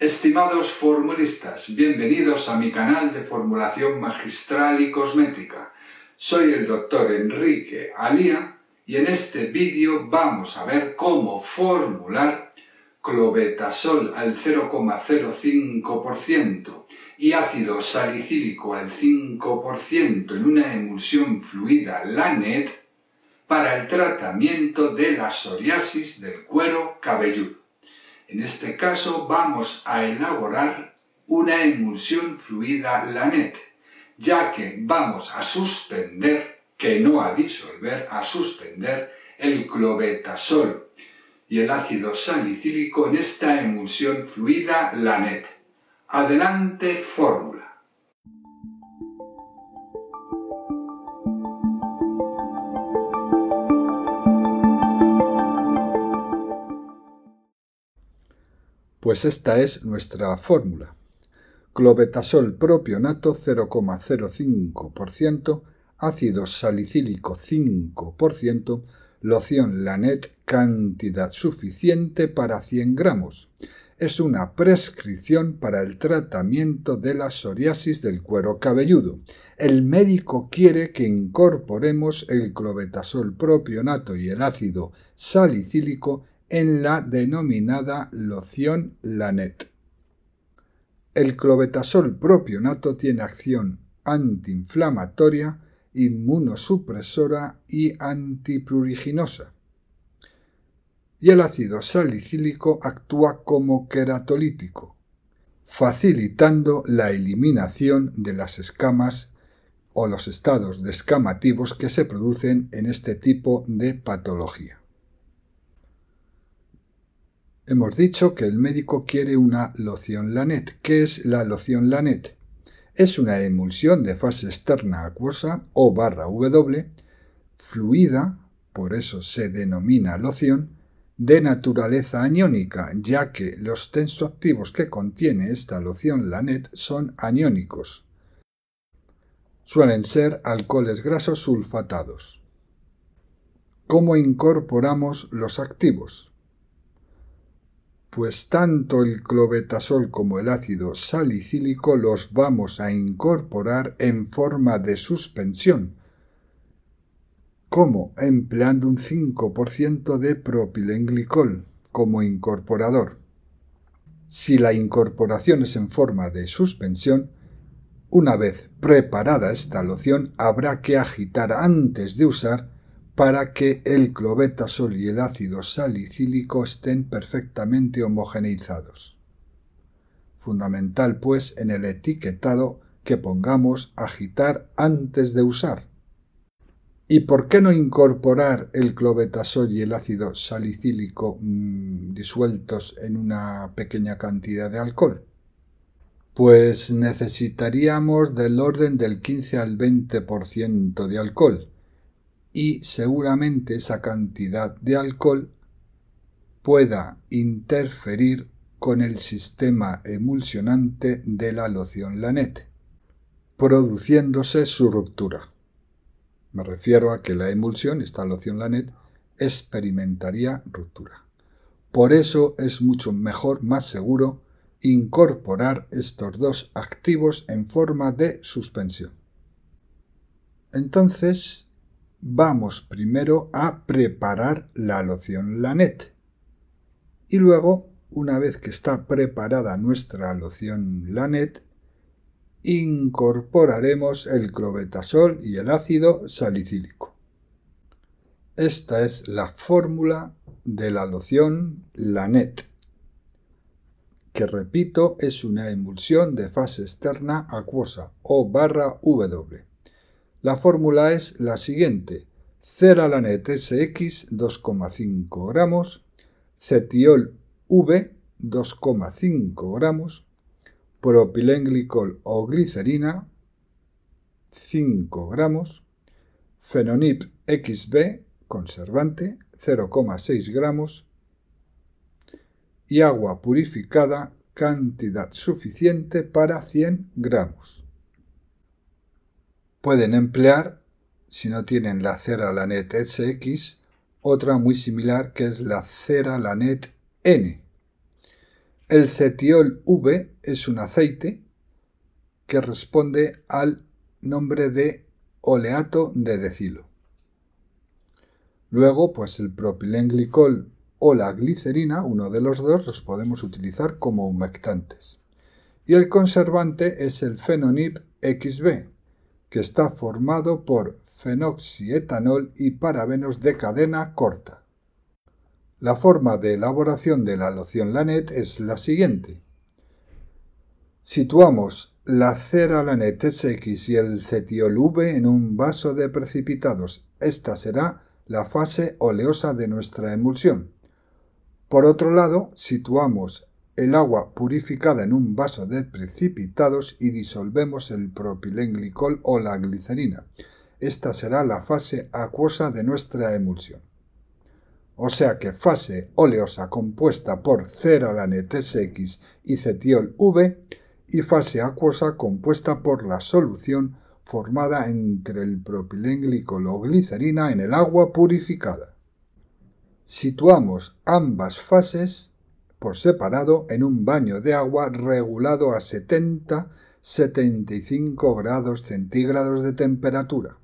Estimados formulistas, bienvenidos a mi canal de formulación magistral y cosmética. Soy el doctor Enrique Alía y en este vídeo vamos a ver cómo formular clobetasol al 0,05% y ácido salicílico al 5% en una emulsión fluida LANET para el tratamiento de la psoriasis del cuero cabelludo. En este caso vamos a elaborar una emulsión fluida LANET, ya que vamos a suspender, que no a disolver, a suspender el clobetasol y el ácido salicílico en esta emulsión fluida LANET. Adelante fórmula. pues esta es nuestra fórmula. Clobetasol propionato 0,05%, ácido salicílico 5%, loción Lanet cantidad suficiente para 100 gramos. Es una prescripción para el tratamiento de la psoriasis del cuero cabelludo. El médico quiere que incorporemos el clobetasol propionato y el ácido salicílico en la denominada loción Lanet. El clobetasol propionato tiene acción antiinflamatoria, inmunosupresora y antipruriginosa. Y el ácido salicílico actúa como queratolítico, facilitando la eliminación de las escamas o los estados descamativos que se producen en este tipo de patología. Hemos dicho que el médico quiere una loción Lanet. ¿Qué es la loción Lanet? Es una emulsión de fase externa acuosa o barra W, fluida, por eso se denomina loción, de naturaleza aniónica, ya que los tensoactivos que contiene esta loción Lanet son aniónicos. Suelen ser alcoholes grasos sulfatados. ¿Cómo incorporamos los activos? pues tanto el clobetasol como el ácido salicílico los vamos a incorporar en forma de suspensión. como Empleando un 5% de propilenglicol como incorporador. Si la incorporación es en forma de suspensión, una vez preparada esta loción habrá que agitar antes de usar para que el clobetasol y el ácido salicílico estén perfectamente homogeneizados. Fundamental, pues, en el etiquetado que pongamos agitar antes de usar. ¿Y por qué no incorporar el clobetasol y el ácido salicílico mm, disueltos en una pequeña cantidad de alcohol? Pues necesitaríamos del orden del 15 al 20% de alcohol, y seguramente esa cantidad de alcohol pueda interferir con el sistema emulsionante de la loción Lanet, produciéndose su ruptura. Me refiero a que la emulsión, esta loción Lanet, experimentaría ruptura. Por eso es mucho mejor, más seguro, incorporar estos dos activos en forma de suspensión. Entonces, vamos primero a preparar la loción Lanet. Y luego, una vez que está preparada nuestra loción Lanet, incorporaremos el clobetasol y el ácido salicílico. Esta es la fórmula de la loción Lanet, que repito es una emulsión de fase externa acuosa o barra W. La fórmula es la siguiente. Ceralanet SX 2,5 gramos, cetiol V 2,5 gramos, propilenglicol o glicerina 5 gramos, fenonip XB conservante 0,6 gramos y agua purificada cantidad suficiente para 100 gramos. Pueden emplear, si no tienen la Cera Lanet SX, otra muy similar que es la Cera Lanet N. El cetiol V es un aceite que responde al nombre de oleato de decilo. Luego, pues el propilenglicol o la glicerina, uno de los dos, los podemos utilizar como humectantes. Y el conservante es el Fenonip XB, que está formado por fenoxietanol y parabenos de cadena corta. La forma de elaboración de la loción Lanet es la siguiente. Situamos la cera Lanet SX y el cetiol V en un vaso de precipitados. Esta será la fase oleosa de nuestra emulsión. Por otro lado, situamos el agua purificada en un vaso de precipitados y disolvemos el propilenglicol o la glicerina. Esta será la fase acuosa de nuestra emulsión. O sea que fase oleosa compuesta por ceralane x y cetiol V y fase acuosa compuesta por la solución formada entre el propilenglicol o glicerina en el agua purificada. Situamos ambas fases por separado en un baño de agua regulado a 70-75 grados centígrados de temperatura.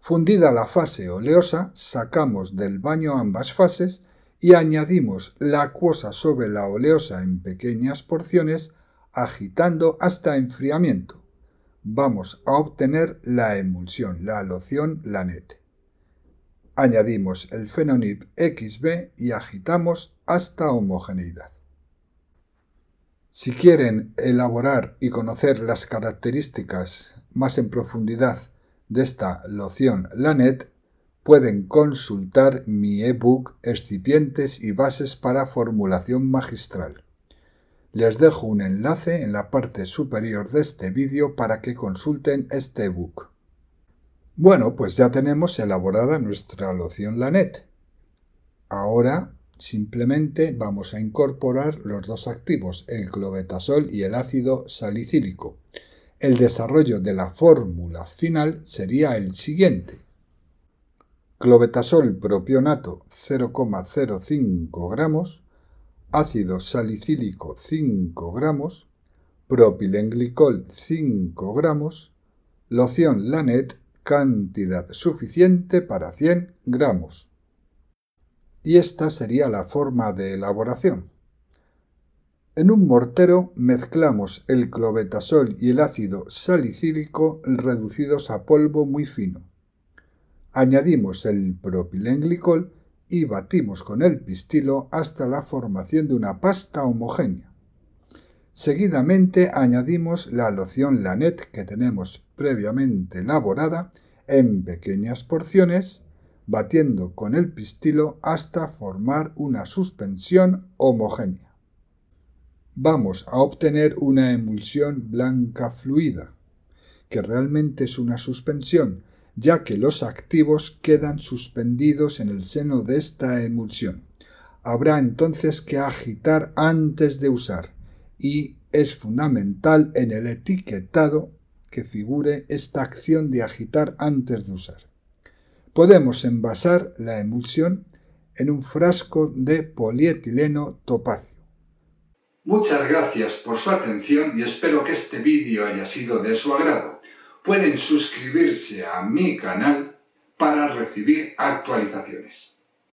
Fundida la fase oleosa, sacamos del baño ambas fases y añadimos la acuosa sobre la oleosa en pequeñas porciones, agitando hasta enfriamiento. Vamos a obtener la emulsión, la loción Lanet. Añadimos el Phenonip XB y agitamos hasta homogeneidad. Si quieren elaborar y conocer las características más en profundidad de esta loción Lanet, pueden consultar mi ebook Excipientes y bases para formulación magistral. Les dejo un enlace en la parte superior de este vídeo para que consulten este ebook. Bueno, pues ya tenemos elaborada nuestra loción Lanet. Ahora Simplemente vamos a incorporar los dos activos, el clobetasol y el ácido salicílico. El desarrollo de la fórmula final sería el siguiente. Clobetasol propionato 0,05 gramos, ácido salicílico 5 gramos, propilenglicol 5 gramos, loción Lanet cantidad suficiente para 100 gramos y esta sería la forma de elaboración. En un mortero mezclamos el clobetasol y el ácido salicílico reducidos a polvo muy fino. Añadimos el propilenglicol y batimos con el pistilo hasta la formación de una pasta homogénea. Seguidamente añadimos la loción Lanet que tenemos previamente elaborada en pequeñas porciones batiendo con el pistilo hasta formar una suspensión homogénea. Vamos a obtener una emulsión blanca fluida, que realmente es una suspensión, ya que los activos quedan suspendidos en el seno de esta emulsión. Habrá entonces que agitar antes de usar, y es fundamental en el etiquetado que figure esta acción de agitar antes de usar podemos envasar la emulsión en un frasco de polietileno topacio. Muchas gracias por su atención y espero que este vídeo haya sido de su agrado. Pueden suscribirse a mi canal para recibir actualizaciones.